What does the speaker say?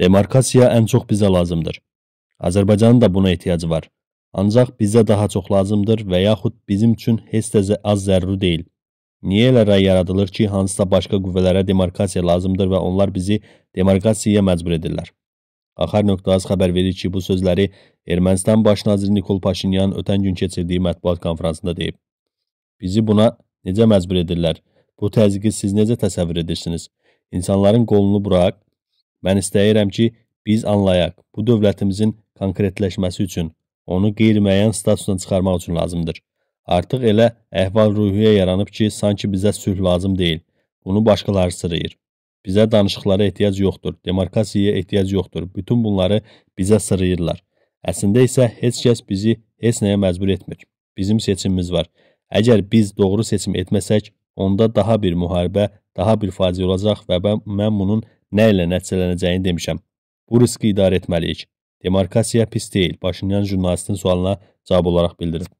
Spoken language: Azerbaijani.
Demarkasiya ən çox bizə lazımdır. Azərbaycanın da buna ehtiyacı var. Ancaq bizə daha çox lazımdır və yaxud bizim üçün heç də az zəruri deyil. Niyə elə rəy yaradılır ki, hansısa başqa qüvvələrə demarkasiya lazımdır və onlar bizi demarkasiyaya məcbur edirlər? Axar.az xəbər verir ki, bu sözləri Ermənistan baş naziri Nikol Paşinyan ötən gün keçirdiyi mətbuat konfransında deyib. Bizi buna necə məcbur edirlər? Bu təzyiqi siz necə təsəvvür edirsiniz? İnsanların qolunu burax, Mən istəyirəm ki, biz anlayaq, bu dövlətimizin konkretləşməsi üçün, onu qeyri-müəyyən statusdan çıxarmaq üçün lazımdır. Artıq elə əhval-ruhiyyə yaranıb ki, sanki bizə sülh lazım deyil. Bunu başqaları sırayır. Bizə danışıqlara ehtiyac yoxdur, demarkasiyaya ehtiyac yoxdur. Bütün bunları bizə sırayırlar. Əslində isə heç kəs bizi heç nəyə məcbur etmir. Bizim seçimimiz var. Əgər biz doğru seçim etməsək, onda daha bir müharibə, daha bir faciə olacaq və mən bunun Nə ilə nəticələnəcəyini demişəm. Bu riski idarə etməliyik. Demarkasiya pis deyil, Paşinyan jurnalistin sualına cavab olaraq bildirib.